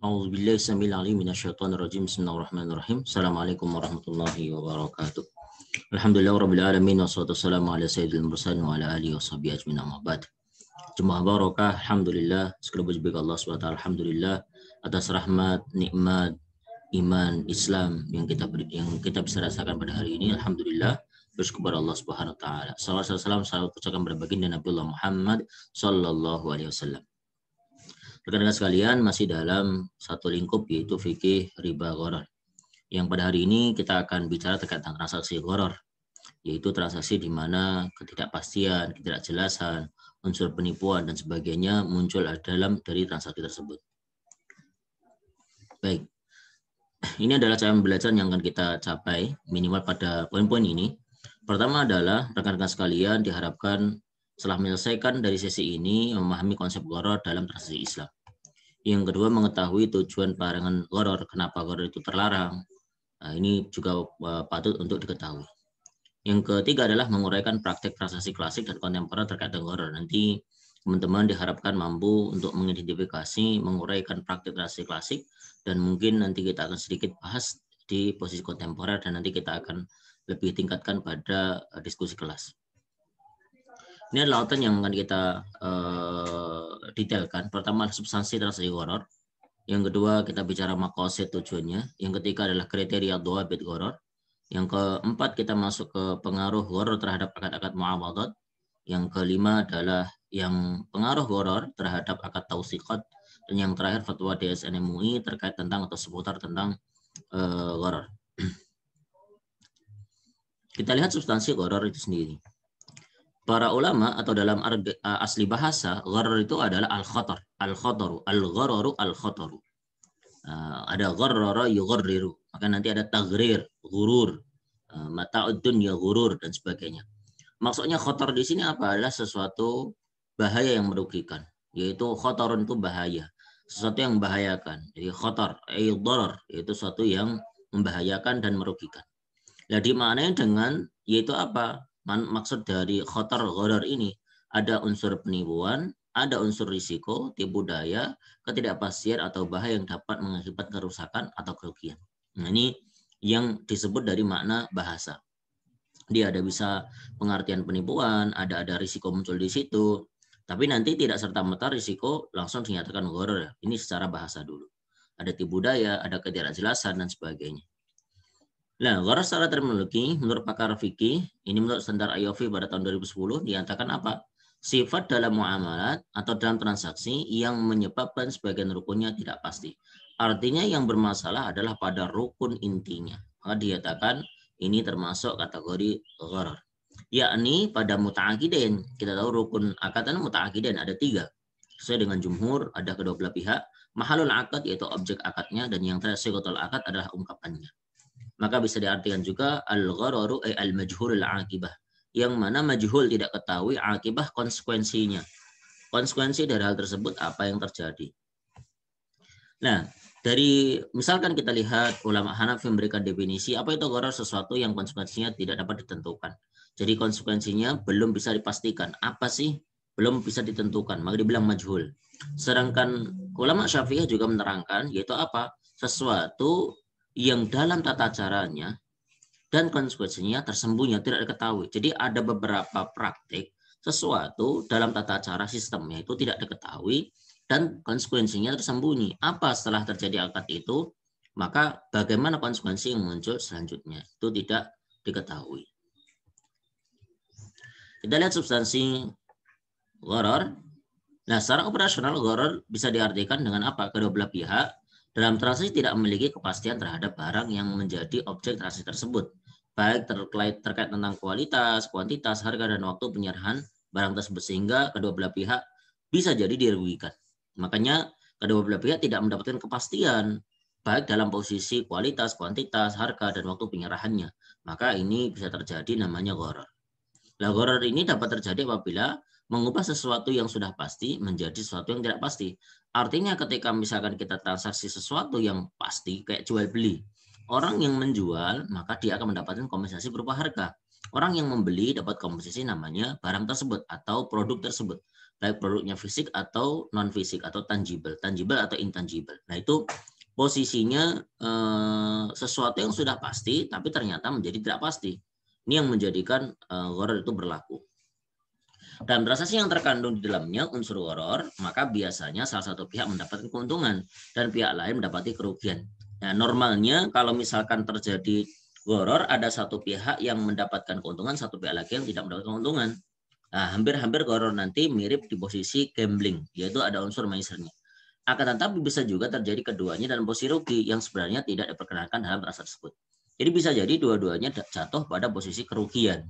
A'udzubillahi sambil alim minasyaitonir rajim. Bismillahirrahmanirrahim. Assalamualaikum warahmatullahi wabarakatuh. Alhamdulillah rabbil alamin wassalatu wassalamu ala sayyidil mursalin wa ala alihi washabihi ajmain amma ba'd. Jemaah barokah, alhamdulillah segala puji bagi Allah SWT alhamdulillah atas rahmat, nikmat, iman, Islam yang kita yang kita bisa rasakan pada hari ini alhamdulillah terus kepada Allah Subhanahu wa taala. Salawat salam salam ucapkan pada baginda Nabiullah Muhammad sallallahu alaihi wasallam. Rekan-rekan sekalian masih dalam satu lingkup yaitu fikih riba goror. Yang pada hari ini kita akan bicara terkait tentang transaksi goror, yaitu transaksi di mana ketidakpastian, ketidakjelasan, unsur penipuan dan sebagainya muncul dalam dari transaksi tersebut. Baik, ini adalah cara pembelajaran yang akan kita capai minimal pada poin-poin ini. Pertama adalah rekan-rekan sekalian diharapkan setelah menyelesaikan dari sesi ini memahami konsep goror dalam transaksi Islam. Yang kedua mengetahui tujuan pelarangan goror, kenapa goror itu terlarang. Nah, ini juga eh, patut untuk diketahui. Yang ketiga adalah menguraikan praktek transaksi klasik dan kontemporer terkait dengan goror. Nanti teman-teman diharapkan mampu untuk mengidentifikasi, menguraikan praktek transaksi klasik dan mungkin nanti kita akan sedikit bahas di posisi kontemporer dan nanti kita akan lebih tingkatkan pada eh, diskusi kelas. Ini adalah lautan yang akan kita uh, eh, detailkan. Pertama substansi transaksi goror. Yang kedua kita bicara makosid tujuannya. Yang ketiga adalah kriteria dua bit goror. Yang keempat kita masuk ke pengaruh goror terhadap akad-akad muawadat. Yang kelima adalah yang pengaruh goror terhadap akad tausikot. Dan yang terakhir fatwa DSN MUI terkait tentang atau seputar tentang uh, goror. Kita lihat substansi goror itu sendiri para ulama atau dalam eh, asli bahasa gharar itu adalah al khatar al khataru al ghararu al khataru uh, eh, ada gharara yugharriru maka nanti ada tagrir gurur uh, eh, mata'ud dunya gurur dan sebagainya maksudnya khatar di sini apa adalah sesuatu bahaya yang merugikan yaitu khatarun itu bahaya sesuatu yang membahayakan jadi khatar ay dharar yaitu sesuatu yang membahayakan dan merugikan nah dimaknai dengan yaitu apa maksud dari khotar ghoror ini ada unsur penipuan, ada unsur risiko, tipu daya, ketidakpastian atau bahaya yang dapat mengakibatkan kerusakan atau kerugian. Nah, ini yang disebut dari makna bahasa. Dia ada bisa pengertian penipuan, ada ada risiko muncul di situ, tapi nanti tidak serta-merta risiko langsung dinyatakan horor. Ini secara bahasa dulu. Ada tipu daya, ada ketidakjelasan dan sebagainya. Nah, waras secara terminologi menurut pakar fikih, ini menurut standar IOV pada tahun 2010 dinyatakan apa? Sifat dalam muamalat atau dalam transaksi yang menyebabkan sebagian rukunnya tidak pasti. Artinya yang bermasalah adalah pada rukun intinya. Maka dinyatakan ini termasuk kategori gharar. Yakni pada muta'akidin. Kita tahu rukun akatan muta'akidin ada tiga. Sesuai dengan jumhur, ada kedua belah pihak. Mahalul akad yaitu objek akadnya dan yang terakhir sikotul akad adalah ungkapannya. Maka bisa diartikan juga al-ghararu ay eh, al al akibah. Yang mana majhul tidak ketahui akibah konsekuensinya. Konsekuensi dari hal tersebut apa yang terjadi. Nah, dari misalkan kita lihat ulama Hanafi memberikan definisi apa itu gharar sesuatu yang konsekuensinya tidak dapat ditentukan. Jadi konsekuensinya belum bisa dipastikan. Apa sih belum bisa ditentukan, maka dibilang majhul. Sedangkan ulama Syafi'i juga menerangkan yaitu apa? Sesuatu yang dalam tata caranya dan konsekuensinya tersembunyi tidak diketahui. Jadi ada beberapa praktik sesuatu dalam tata cara sistemnya itu tidak diketahui dan konsekuensinya tersembunyi. Apa setelah terjadi akad itu, maka bagaimana konsekuensi yang muncul selanjutnya itu tidak diketahui. Kita lihat substansi goror. Nah, secara operasional goror bisa diartikan dengan apa? Kedua belah pihak dalam transaksi tidak memiliki kepastian terhadap barang yang menjadi objek transaksi tersebut, baik terkait, terkait tentang kualitas, kuantitas, harga, dan waktu penyerahan barang tersebut, sehingga kedua belah pihak bisa jadi dirugikan. Makanya kedua belah pihak tidak mendapatkan kepastian baik dalam posisi kualitas, kuantitas, harga, dan waktu penyerahannya. Maka ini bisa terjadi namanya goror. Lah ini dapat terjadi apabila mengubah sesuatu yang sudah pasti menjadi sesuatu yang tidak pasti. Artinya ketika misalkan kita transaksi sesuatu yang pasti kayak jual beli, orang yang menjual maka dia akan mendapatkan kompensasi berupa harga. Orang yang membeli dapat kompensasi namanya barang tersebut atau produk tersebut, baik produknya fisik atau non fisik atau tangible, tangible atau intangible. Nah itu posisinya eh, sesuatu yang sudah pasti tapi ternyata menjadi tidak pasti. Ini yang menjadikan eh, horror itu berlaku. Dan transaksi yang terkandung di dalamnya unsur horor, maka biasanya salah satu pihak mendapatkan keuntungan dan pihak lain mendapati kerugian. Nah, normalnya kalau misalkan terjadi horor ada satu pihak yang mendapatkan keuntungan, satu pihak lagi yang tidak mendapatkan keuntungan. Nah, hampir-hampir horor nanti mirip di posisi gambling, yaitu ada unsur misernya. Akan tetapi bisa juga terjadi keduanya dalam posisi rugi yang sebenarnya tidak diperkenalkan dalam rasa tersebut. Jadi bisa jadi dua-duanya jatuh pada posisi kerugian.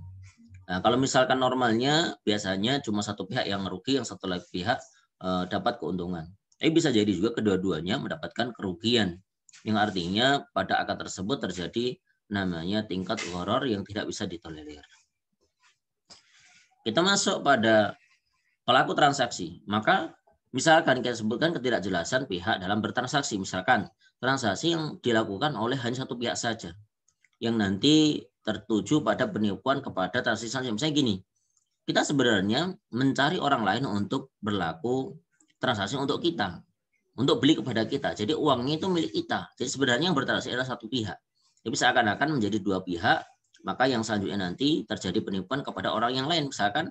Nah, kalau misalkan normalnya biasanya cuma satu pihak yang rugi, yang satu lagi pihak e, dapat keuntungan. Tapi bisa jadi juga kedua-duanya mendapatkan kerugian, yang artinya pada akad tersebut terjadi namanya tingkat horor yang tidak bisa ditolerir. Kita masuk pada pelaku transaksi. Maka misalkan kita sebutkan ketidakjelasan pihak dalam bertransaksi. Misalkan transaksi yang dilakukan oleh hanya satu pihak saja. Yang nanti tertuju pada penipuan kepada transaksi saja. Misalnya gini, kita sebenarnya mencari orang lain untuk berlaku transaksi untuk kita, untuk beli kepada kita. Jadi uangnya itu milik kita. Jadi sebenarnya yang bertransaksi adalah satu pihak. Tapi seakan-akan menjadi dua pihak, maka yang selanjutnya nanti terjadi penipuan kepada orang yang lain. Misalkan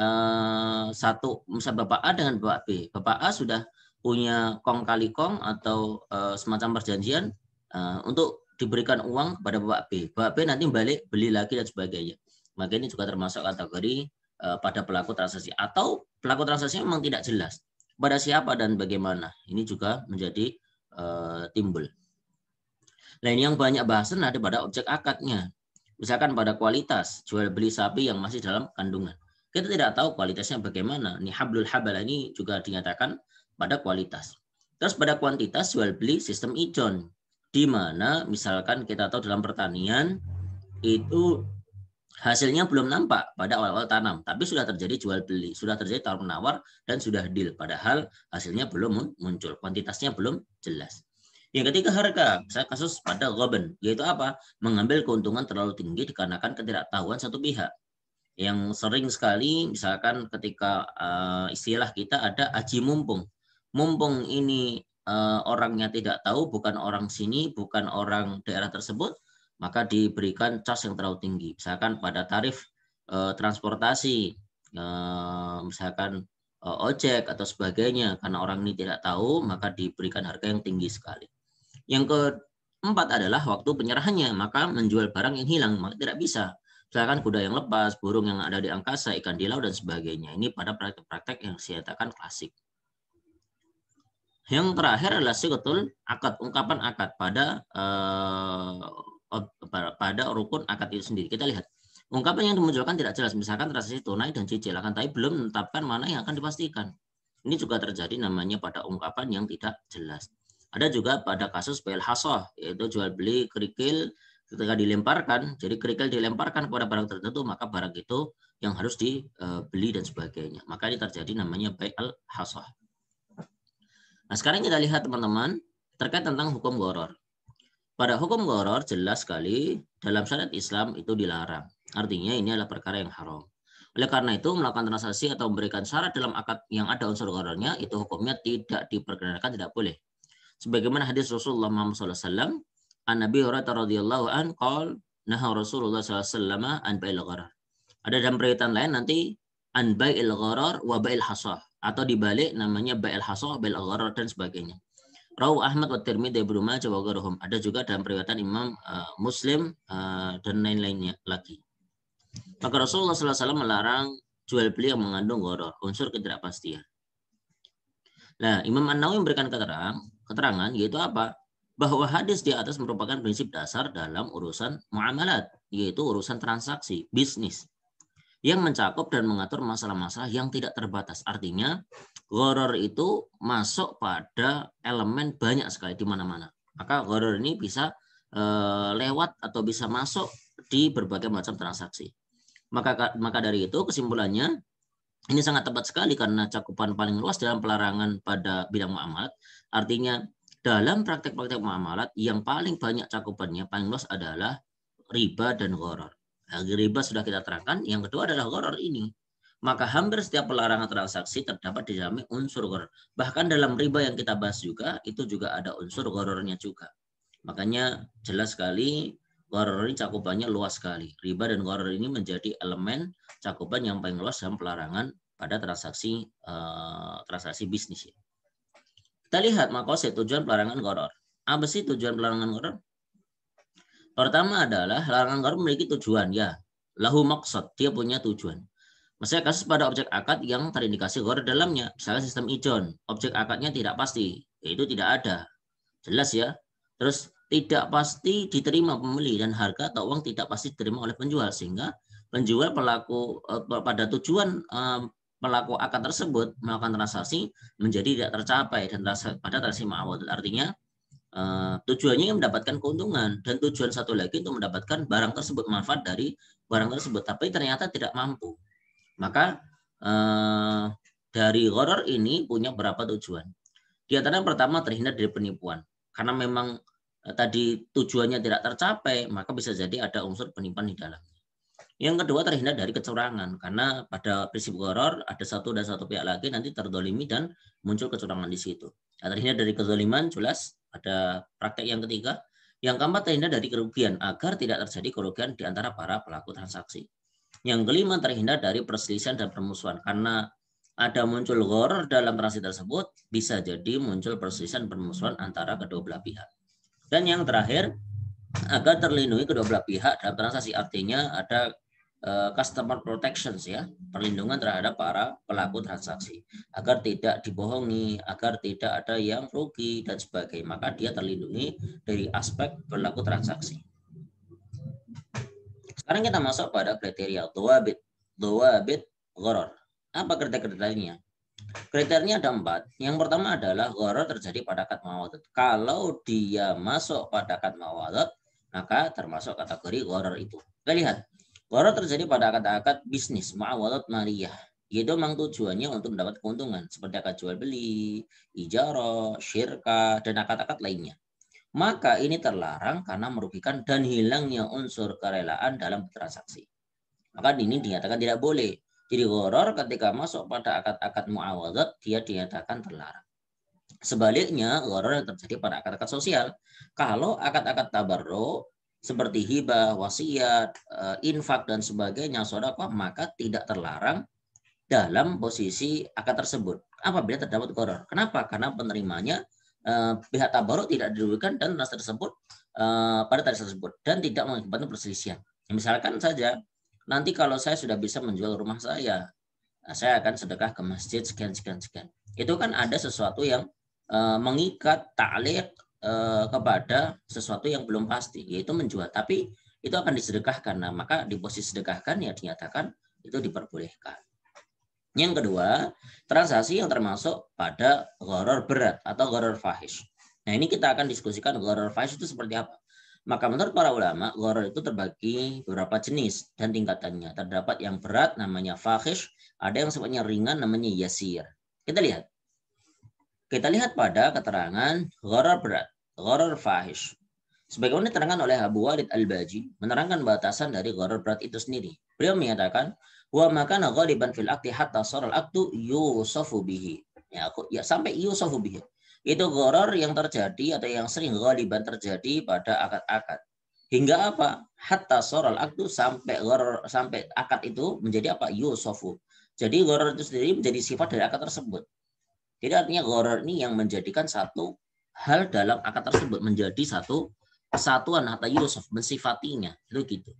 eh, satu, misal Bapak A dengan Bapak B. Bapak A sudah punya kong kali kong atau eh, semacam perjanjian eh, untuk diberikan uang kepada Bapak B. Bapak B nanti balik beli lagi dan sebagainya. Maka ini juga termasuk kategori eh, pada pelaku transaksi atau pelaku transaksi memang tidak jelas pada siapa dan bagaimana. Ini juga menjadi eh, timbul. Nah, ini yang banyak bahasan ada pada objek akadnya. Misalkan pada kualitas jual beli sapi yang masih dalam kandungan. Kita tidak tahu kualitasnya bagaimana. Ini hablul habal ini juga dinyatakan pada kualitas. Terus pada kuantitas jual beli sistem ijon di mana misalkan kita tahu dalam pertanian itu hasilnya belum nampak pada awal-awal tanam, tapi sudah terjadi jual beli, sudah terjadi tawar menawar dan sudah deal, padahal hasilnya belum muncul, kuantitasnya belum jelas. Yang ketiga harga, saya kasus pada Robin, yaitu apa? Mengambil keuntungan terlalu tinggi dikarenakan ketidaktahuan satu pihak. Yang sering sekali, misalkan ketika eh, istilah kita ada aji mumpung, mumpung ini Eh, orangnya tidak tahu, bukan orang sini, bukan orang daerah tersebut, maka diberikan cas yang terlalu tinggi. Misalkan pada tarif eh, transportasi, eh, misalkan ojek atau sebagainya, karena orang ini tidak tahu, maka diberikan harga yang tinggi sekali. Yang keempat adalah waktu penyerahannya, maka menjual barang yang hilang, maka tidak bisa. Misalkan kuda yang lepas, burung yang ada di angkasa, ikan di laut, dan sebagainya. Ini pada praktek-praktek yang saya katakan klasik. Yang terakhir adalah sigatul akad, ungkapan akad pada eh, pada rukun akad itu sendiri. Kita lihat. Ungkapan yang dimunculkan tidak jelas, misalkan transaksi tunai dan cicil, akan tapi belum menetapkan mana yang akan dipastikan. Ini juga terjadi namanya pada ungkapan yang tidak jelas. Ada juga pada kasus bel hasoh, yaitu jual beli kerikil ketika dilemparkan, jadi kerikil dilemparkan kepada barang tertentu, maka barang itu yang harus dibeli eh, dan sebagainya. Maka ini terjadi namanya baik hasoh. Nah, sekarang kita lihat teman-teman terkait tentang hukum goror. Pada hukum goror jelas sekali dalam syariat Islam itu dilarang. Artinya ini adalah perkara yang haram. Oleh karena itu melakukan transaksi atau memberikan syarat dalam akad yang ada unsur gorornya itu hukumnya tidak diperkenankan tidak boleh. Sebagaimana hadis Rasulullah Muhammad SAW, An Nabi Hurairah radhiyallahu an qol naha Rasulullah SAW an bai'il gharar. Ada dalam periwayatan lain nanti an bai'il gharar wa bai'il hasah atau dibalik namanya ba'il hasoh, ba'il gharar dan sebagainya. Rauh Ahmad wa Tirmidzi Ibnu Majah wa gharuhum. Ada juga dalam periwayatan Imam uh, Muslim uh, dan lain-lainnya lagi. Maka Rasulullah SAW melarang jual beli yang mengandung gharar, unsur ketidakpastian. Nah, Imam An-Nawawi memberikan keterangan, keterangan yaitu apa? Bahwa hadis di atas merupakan prinsip dasar dalam urusan muamalat, yaitu urusan transaksi, bisnis yang mencakup dan mengatur masalah-masalah yang tidak terbatas. Artinya, horror itu masuk pada elemen banyak sekali di mana-mana. Maka horror ini bisa eh, lewat atau bisa masuk di berbagai macam transaksi. Maka maka dari itu kesimpulannya ini sangat tepat sekali karena cakupan paling luas dalam pelarangan pada bidang muamalat. Artinya dalam praktek-praktek muamalat yang paling banyak cakupannya paling luas adalah riba dan horror. Nah, riba sudah kita terangkan. Yang kedua adalah goror ini. Maka hampir setiap pelarangan transaksi terdapat di dalamnya unsur goror. Bahkan dalam riba yang kita bahas juga, itu juga ada unsur gorornya juga. Makanya jelas sekali goror ini cakupannya luas sekali. Riba dan goror ini menjadi elemen cakupan yang paling luas dalam pelarangan pada transaksi eh, transaksi bisnis. Kita lihat makosid tujuan pelarangan goror. Apa sih tujuan pelarangan goror? Pertama adalah larangan karun memiliki tujuan ya. Lahu maksud, dia punya tujuan. misalnya kasus pada objek akad yang terindikasi gor dalamnya, misalnya sistem ijon, objek akadnya tidak pasti, yaitu tidak ada. Jelas ya. Terus tidak pasti diterima pembeli dan harga atau uang tidak pasti diterima oleh penjual sehingga penjual pelaku eh, pada tujuan eh, pelaku akad tersebut melakukan transaksi menjadi tidak tercapai dan pada transaksi ma'awad. Artinya Eh, tujuannya tujuannya mendapatkan keuntungan dan tujuan satu lagi untuk mendapatkan barang tersebut manfaat dari barang tersebut tapi ternyata tidak mampu maka eh, dari horor ini punya berapa tujuan di antara yang pertama terhindar dari penipuan karena memang eh, tadi tujuannya tidak tercapai maka bisa jadi ada unsur penipuan di dalam yang kedua terhindar dari kecurangan karena pada prinsip horor ada satu dan satu pihak lagi nanti terdolimi dan muncul kecurangan di situ nah, terhindar dari kezoliman jelas ada praktek yang ketiga. Yang keempat, terhindar dari kerugian agar tidak terjadi kerugian di antara para pelaku transaksi. Yang kelima, terhindar dari perselisihan dan permusuhan. Karena ada muncul horor dalam transaksi tersebut, bisa jadi muncul perselisihan permusuhan antara kedua belah pihak. Dan yang terakhir, agar terlindungi kedua belah pihak dalam transaksi. Artinya ada Eh, customer protections ya, perlindungan terhadap para pelaku transaksi agar tidak dibohongi, agar tidak ada yang rugi dan sebagainya. Maka dia terlindungi dari aspek pelaku transaksi. Sekarang kita masuk pada kriteria dua bit dua bit horror. Apa kriteria-kriterianya? Kriterianya ada empat. Yang pertama adalah horror terjadi pada kat mawadat. Kalau dia masuk pada kat mawadat, maka termasuk kategori horror itu. Kita lihat Goror terjadi pada akad-akad bisnis ma'awalat maliyah. Yaitu memang tujuannya untuk mendapat keuntungan seperti akad jual beli, ijaro, syirka, dan akad-akad lainnya. Maka ini terlarang karena merugikan dan hilangnya unsur kerelaan dalam transaksi. Maka ini dinyatakan tidak boleh. Jadi goror ketika masuk pada akad-akad muawadat, dia dinyatakan terlarang. Sebaliknya, goror yang terjadi pada akad-akad sosial. Kalau akad-akad tabarro seperti hibah, wasiat, eh, infak dan sebagainya, saudara, maka tidak terlarang dalam posisi akad tersebut apabila terdapat koror. Kenapa? Karena penerimanya eh, pihak tabaruk tidak dirugikan dan nas tersebut eh, pada tarif tersebut dan tidak mengakibatkan perselisihan. Misalkan saja nanti kalau saya sudah bisa menjual rumah saya, saya akan sedekah ke masjid sekian sekian sekian. Itu kan ada sesuatu yang mengikat ta'liq Eh, kepada sesuatu yang belum pasti, yaitu menjual. Tapi itu akan disedekahkan. Nah, maka di posisi sedekahkan ya dinyatakan itu diperbolehkan. Yang kedua, transaksi yang termasuk pada goror berat atau goror fahish. Nah, ini kita akan diskusikan goror fahish itu seperti apa. Maka menurut para ulama, goror itu terbagi beberapa jenis dan tingkatannya. Terdapat yang berat namanya fahish, ada yang sebenarnya ringan namanya yasir. Kita lihat. Kita lihat pada keterangan gharar berat, gharar fahish. Sebagaimana diterangkan oleh Abu Walid Al-Baji, menerangkan batasan dari gharar berat itu sendiri. Beliau menyatakan, "Wa makana ghaliban fil akti hatta saral aktu yusafu bihi." Ya, aku, ya sampai yusafu bihi. Itu gharar yang terjadi atau yang sering ghaliban terjadi pada akad-akad. Hingga apa? Hatta saral aktu sampai gharar sampai akad itu menjadi apa? Yusafu. Jadi gharar itu sendiri menjadi sifat dari akad tersebut. Jadi artinya goror ini yang menjadikan satu hal dalam akad tersebut menjadi satu kesatuan hatta Yusuf mensifatinya itu gitu.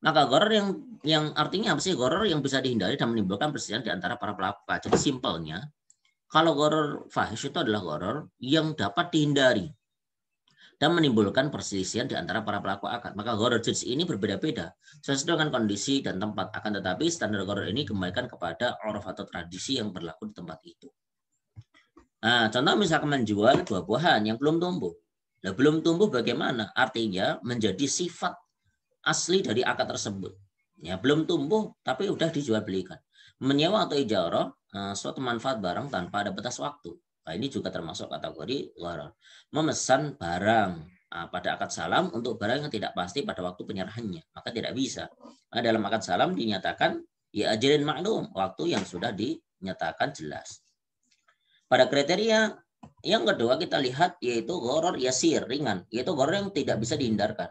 Maka goror yang yang artinya apa sih goror yang bisa dihindari dan menimbulkan perselisihan di antara para pelaku. Nah, jadi simpelnya kalau goror fahish itu adalah goror yang dapat dihindari dan menimbulkan perselisihan di antara para pelaku akad. Maka goror jenis ini berbeda-beda sesuai dengan kondisi dan tempat. Akan tetapi standar goror ini kembalikan kepada orf atau tradisi yang berlaku di tempat itu. Nah, contoh misalkan menjual buah-buahan yang belum tumbuh. Nah, belum tumbuh bagaimana? Artinya menjadi sifat asli dari akad tersebut. Ya, belum tumbuh tapi sudah dijual belikan. Menyewa atau ijarah ah, suatu manfaat barang tanpa ada batas waktu. Nah, ini juga termasuk kategori gharar. Memesan barang ah, pada akad salam untuk barang yang tidak pasti pada waktu penyerahannya, maka tidak bisa. Nah, dalam akad salam dinyatakan ya ajarin maklum, waktu yang sudah dinyatakan jelas. Pada kriteria yang kedua kita lihat yaitu horor yasir, ringan, yaitu horor yang tidak bisa dihindarkan.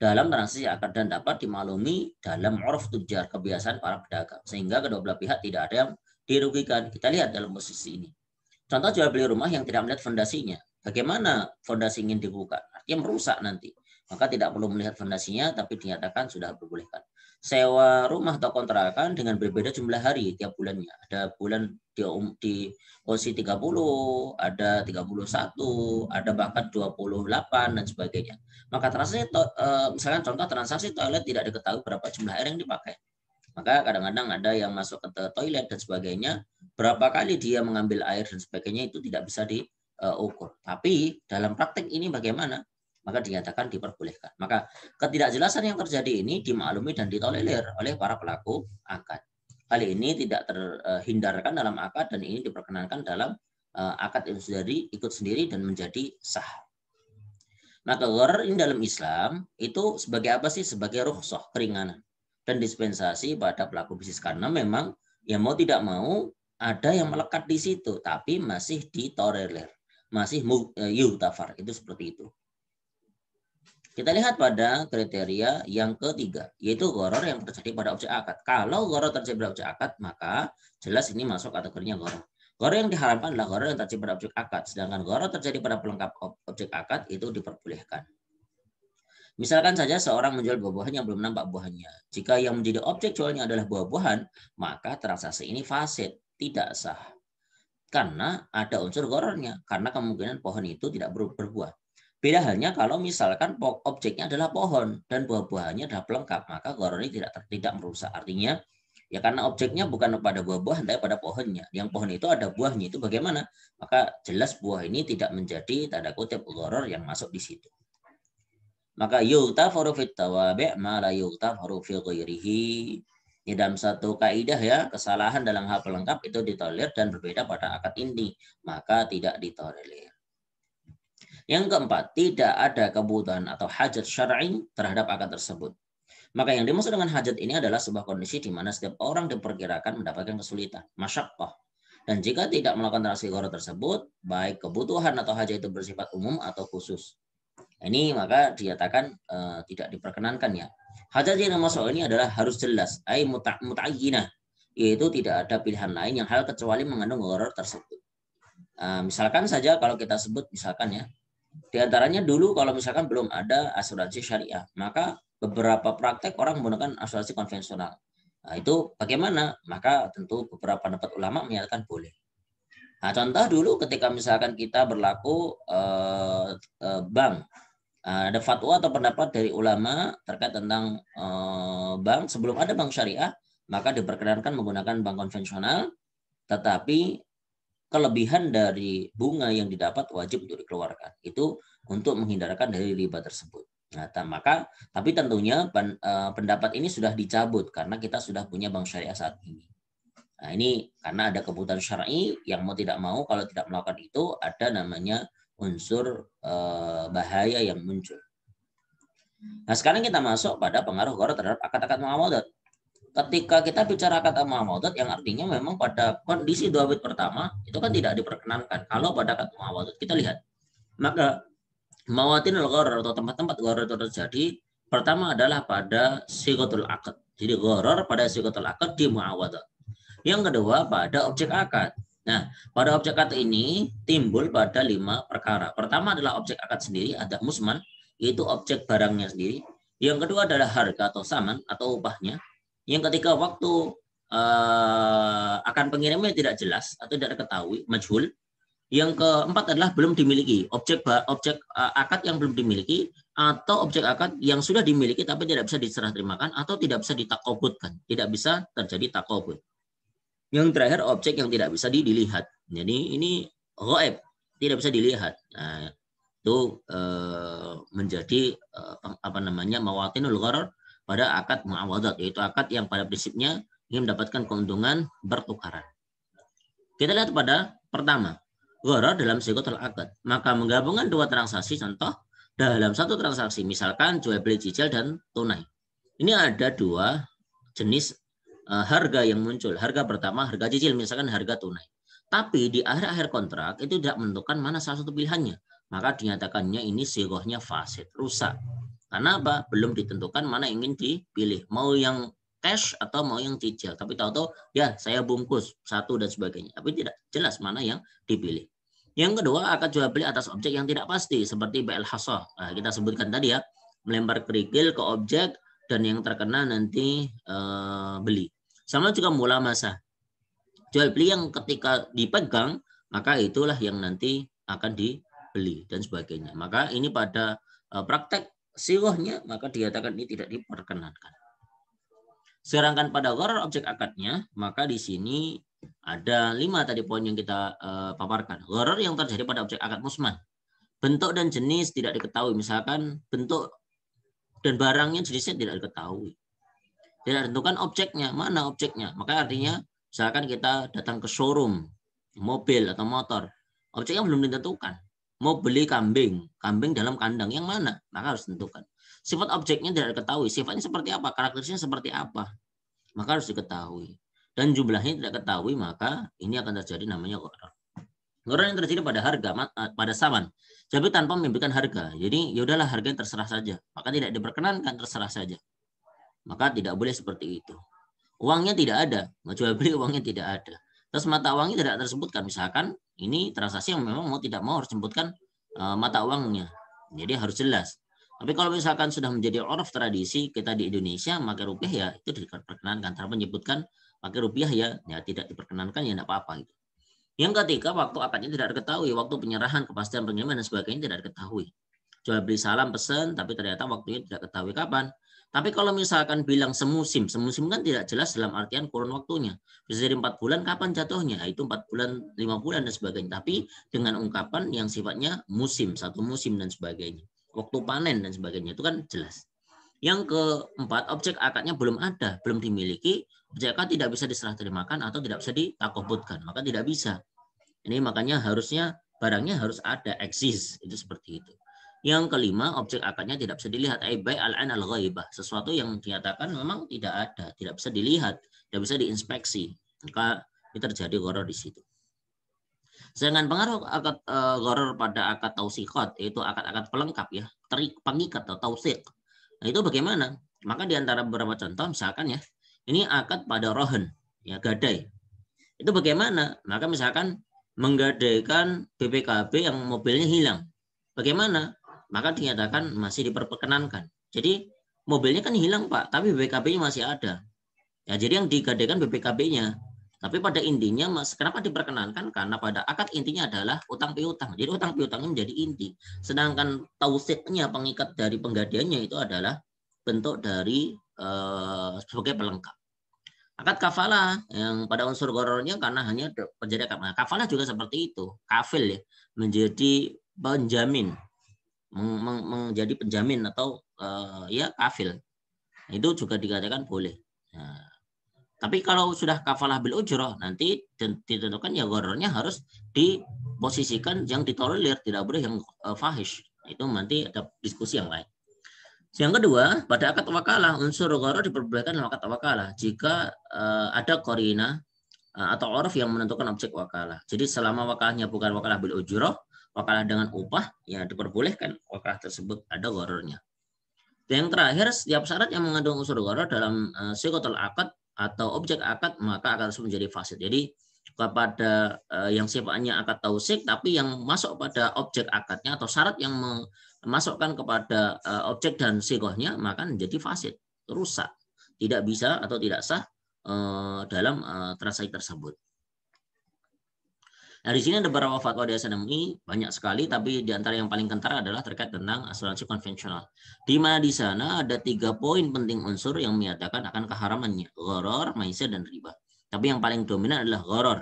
Dalam transaksi akad dan dapat dimaklumi dalam orf tujar kebiasaan para pedagang sehingga kedua belah pihak tidak ada yang dirugikan. Kita lihat dalam posisi ini. Contoh jual beli rumah yang tidak melihat fondasinya. Bagaimana fondasi ingin dibuka? Artinya merusak nanti. Maka tidak perlu melihat fondasinya tapi dinyatakan sudah berbolehkan sewa rumah atau kontrakan dengan berbeda jumlah hari tiap bulannya. Ada bulan di, um, di posisi 30, ada 31, ada bahkan 28 dan sebagainya. Maka transaksi eh, misalkan contoh transaksi toilet tidak diketahui berapa jumlah air yang dipakai. Maka kadang-kadang ada yang masuk ke toilet dan sebagainya, berapa kali dia mengambil air dan sebagainya itu tidak bisa diukur. Eh, Tapi dalam praktik ini bagaimana? maka dinyatakan diperbolehkan. Maka ketidakjelasan yang terjadi ini dimaklumi dan ditolerir oleh para pelaku akad. Hal ini tidak terhindarkan dalam akad dan ini diperkenankan dalam eh, akad itu sendiri, ikut sendiri dan menjadi sah. Maka gharar ini dalam Islam itu sebagai apa sih? Sebagai rukhsah, keringanan dan dispensasi pada pelaku bisnis karena memang ya mau tidak mau ada yang melekat di situ tapi masih ditolerir, masih eh, yutafar itu seperti itu. Kita lihat pada kriteria yang ketiga, yaitu goror yang terjadi pada objek akad. Kalau goror terjadi pada objek akad, maka jelas ini masuk kategorinya goror. Goror yang diharapkan adalah goror yang terjadi pada objek akad, sedangkan goror terjadi pada pelengkap objek akad itu diperbolehkan. Misalkan saja seorang menjual buah-buahan yang belum nampak buahnya. Jika yang menjadi objek jualnya adalah buah-buahan, maka transaksi ini fasid, tidak sah. Karena ada unsur gorornya, karena kemungkinan pohon itu tidak berbuah. Beda halnya kalau misalkan objeknya adalah pohon dan buah-buahannya adalah pelengkap, maka gorori tidak tidak merusak. Artinya ya karena objeknya bukan pada buah-buahan tapi pada pohonnya. Yang pohon itu ada buahnya itu bagaimana? Maka jelas buah ini tidak menjadi tanda kutip goror yang masuk di situ. Maka yulta farufit tawabe ma la yulta fi ghairihi. Ini dalam satu kaidah ya, kesalahan dalam hal pelengkap itu ditolerir dan berbeda pada akad ini maka tidak ditolerir. Yang keempat, tidak ada kebutuhan atau hajat syar'i terhadap akad tersebut. Maka yang dimaksud dengan hajat ini adalah sebuah kondisi di mana setiap orang diperkirakan mendapatkan kesulitan, masyakoh. Dan jika tidak melakukan transaksi transfiguro tersebut, baik kebutuhan atau hajat itu bersifat umum atau khusus. Ini maka dinyatakan e, tidak diperkenankan ya. Hajat yang dimaksud ini adalah harus jelas, ai muta'ayyinah, yaitu tidak ada pilihan lain yang hal kecuali mengandung gharar tersebut. Uh, misalkan saja kalau kita sebut misalkan ya di antaranya dulu kalau misalkan belum ada asuransi syariah, maka beberapa praktek orang menggunakan asuransi konvensional. Nah, itu bagaimana? Maka tentu beberapa pendapat ulama menyatakan boleh. Nah, contoh dulu ketika misalkan kita berlaku eh, eh, bank, nah, ada fatwa atau pendapat dari ulama terkait tentang eh, bank. Sebelum ada bank syariah, maka diperkenankan menggunakan bank konvensional, tetapi kelebihan dari bunga yang didapat wajib untuk dikeluarkan. Itu untuk menghindarkan dari riba tersebut. Nah, maka tapi tentunya eh, pendapat ini sudah dicabut karena kita sudah punya bank syariah saat ini. Nah, ini karena ada kebutuhan syar'i yang mau tidak mau kalau tidak melakukan itu ada namanya unsur eh, bahaya yang muncul. Nah, sekarang kita masuk pada pengaruh gharar terhadap akad-akad muamalat ketika kita bicara kata muamadat yang artinya memang pada kondisi dua bait pertama itu kan tidak diperkenankan. Kalau pada kata muamadat kita lihat maka mawatin gharar atau tempat-tempat gharar itu terjadi pertama adalah pada sigotul akad. Jadi gharar pada sigotul akad di muawadat. Yang kedua pada objek akad. Nah, pada objek akad ini timbul pada lima perkara. Pertama adalah objek akad sendiri, ada musman, yaitu objek barangnya sendiri. Yang kedua adalah harga atau saman atau upahnya yang ketika waktu uh, akan pengirimnya tidak jelas atau tidak diketahui majhul yang keempat adalah belum dimiliki objek objek uh, akad yang belum dimiliki atau objek akad yang sudah dimiliki tapi tidak bisa diserah terimakan atau tidak bisa ditakobutkan tidak bisa terjadi takobut yang terakhir objek yang tidak bisa dilihat jadi ini goib tidak bisa dilihat nah, itu uh, menjadi uh, apa namanya mawatinul gharar pada akad muawadat, yaitu akad yang pada prinsipnya ingin mendapatkan keuntungan bertukaran. Kita lihat pada pertama, goro dalam sikotul akad. Maka menggabungkan dua transaksi, contoh, dalam satu transaksi, misalkan jual beli cicil dan tunai. Ini ada dua jenis eh, harga yang muncul. Harga pertama, harga cicil, misalkan harga tunai. Tapi di akhir-akhir kontrak itu tidak menentukan mana salah satu pilihannya. Maka dinyatakannya ini sigohnya fasid, rusak. Karena apa? Belum ditentukan mana ingin dipilih. Mau yang cash atau mau yang cicil. Tapi tahu-tahu ya saya bungkus satu dan sebagainya. Tapi tidak jelas mana yang dipilih. Yang kedua akan jual beli atas objek yang tidak pasti seperti BL hasoh. Nah, kita sebutkan tadi ya melempar kerikil ke objek dan yang terkena nanti uh, beli. Sama juga mula masa. Jual beli yang ketika dipegang maka itulah yang nanti akan dibeli dan sebagainya. Maka ini pada eh, praktek sirohnya, maka dikatakan ini tidak diperkenankan. Serangkan pada gharar objek akadnya, maka di sini ada lima tadi poin yang kita uh, paparkan. Gharar yang terjadi pada objek akad musman. Bentuk dan jenis tidak diketahui. Misalkan bentuk dan barangnya jenisnya tidak diketahui. Tidak ditentukan objeknya, mana objeknya. Maka artinya misalkan kita datang ke showroom mobil atau motor, objeknya belum ditentukan mau beli kambing, kambing dalam kandang yang mana, maka harus tentukan. Sifat objeknya tidak diketahui, sifatnya seperti apa, karakternya seperti apa, maka harus diketahui. Dan jumlahnya tidak ketahui, maka ini akan terjadi namanya gharar. Gharar yang terjadi pada harga, eh, pada saman. Jadi tanpa memberikan harga. Jadi yaudahlah harganya terserah saja. Maka tidak diperkenankan terserah saja. Maka tidak boleh seperti itu. Uangnya tidak ada, Mencoba beli uangnya tidak ada. Terus mata uangnya tidak tersebutkan, misalkan ini transaksi yang memang mau tidak mau harus menyebutkan uh, eh, mata uangnya. Jadi harus jelas. Tapi kalau misalkan sudah menjadi orf tradisi kita di Indonesia pakai rupiah ya itu diperkenankan. Tanpa menyebutkan pakai rupiah ya, ya tidak diperkenankan ya tidak apa-apa gitu. Yang ketiga, waktu akadnya tidak diketahui, waktu penyerahan, kepastian pengiriman dan sebagainya tidak diketahui. Jual beli salam pesan, tapi ternyata waktunya tidak ketahui kapan. Tapi kalau misalkan bilang semusim, semusim kan tidak jelas dalam artian kurun waktunya. Bisa jadi empat bulan, kapan jatuhnya? Nah, itu empat bulan, lima bulan dan sebagainya. Tapi dengan ungkapan yang sifatnya musim, satu musim dan sebagainya. Waktu panen dan sebagainya itu kan jelas. Yang keempat, objek akadnya belum ada, belum dimiliki. Objek akad tidak bisa diserah terimakan atau tidak bisa ditakobutkan. Maka tidak bisa. Ini makanya harusnya barangnya harus ada, eksis. Itu seperti itu. Yang kelima, objek akadnya tidak bisa dilihat. Aibai al-an al-ghaibah. Sesuatu yang dinyatakan memang tidak ada. Tidak bisa dilihat. Tidak bisa diinspeksi. Maka ini terjadi goror di situ. Sedangkan pengaruh akad e, goror pada akad tausikot, yaitu akad-akad pelengkap ya, terik, pengikat atau tausik. Nah, itu bagaimana? Maka di antara beberapa contoh, misalkan ya, ini akad pada rohen, ya gadai. Itu bagaimana? Maka misalkan menggadaikan BPKB yang mobilnya hilang. Bagaimana? maka dinyatakan masih diperkenankan. Jadi mobilnya kan hilang Pak, tapi BPKB-nya masih ada. Ya, jadi yang digadaikan BPKB-nya. Tapi pada intinya mas, kenapa diperkenankan? Karena pada akad intinya adalah utang piutang. Jadi utang piutangnya menjadi inti. Sedangkan tausiknya pengikat dari penggadiannya itu adalah bentuk dari eh, sebagai pelengkap. Akad kafalah yang pada unsur gorornya karena hanya terjadi kafalah. Kafalah juga seperti itu. Kafil ya, menjadi penjamin meng menjadi penjamin atau uh, ya kafil itu juga dikatakan boleh ya. tapi kalau sudah kafalah bil ujroh nanti ditentukan ya gorornya harus diposisikan yang ditolerir tidak boleh yang uh, fahish itu nanti ada diskusi yang lain yang kedua pada akad wakalah unsur goror diperbolehkan dalam akad wakalah jika uh, ada korina atau orf yang menentukan objek wakalah jadi selama wakalahnya bukan wakalah bil ujroh wakalah dengan upah ya diperbolehkan wakalah tersebut ada gorornya. yang terakhir setiap syarat yang mengandung unsur goror dalam uh, akad atau objek akad maka akan menjadi fasid. Jadi kepada eh, yang sifatnya akad tausik tapi yang masuk pada objek akadnya atau syarat yang memasukkan kepada eh, objek dan sikohnya maka menjadi fasid, rusak, tidak bisa atau tidak sah dalam transaksi tersebut. Nah, di sini ada beberapa fatwa di SNMI, banyak sekali, tapi di antara yang paling kentara adalah terkait tentang asuransi konvensional. Di mana di sana ada tiga poin penting unsur yang menyatakan akan keharamannya, goror, maisir, dan riba. Tapi yang paling dominan adalah goror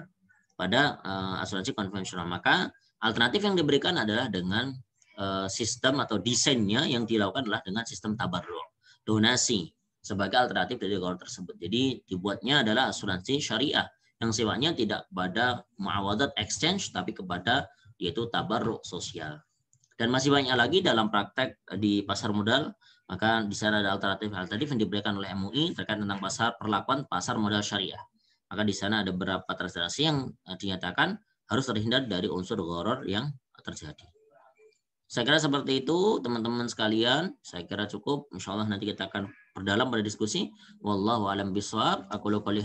pada uh, asuransi konvensional. Maka alternatif yang diberikan adalah dengan uh, sistem atau desainnya yang dilakukan adalah dengan sistem tabarruk, donasi sebagai alternatif dari goror tersebut. Jadi dibuatnya adalah asuransi syariah yang sifatnya tidak kepada muawadat exchange tapi kepada yaitu tabarruk sosial. Dan masih banyak lagi dalam praktek eh, di pasar modal, maka di sana ada alternatif alternatif yang diberikan oleh MUI terkait tentang pasar perlakuan pasar modal syariah. Maka di sana ada beberapa transaksi yang eh, dinyatakan harus terhindar dari unsur goror yang terjadi. Saya kira seperti itu teman-teman sekalian. Saya kira cukup. Insya Allah nanti kita akan perdalam pada diskusi. Wallahu a'lam bishawab. Aku lakukan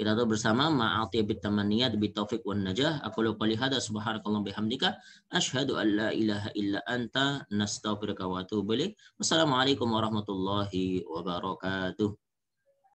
kita tahu bersama ma'ati bi tamaniyat bi taufiq wan najah. Aku lu qali hada subhanakallah bihamdika asyhadu an la ilaha illa anta nastaghfiruka wa atubu ilaik. Wassalamualaikum warahmatullahi wabarakatuh.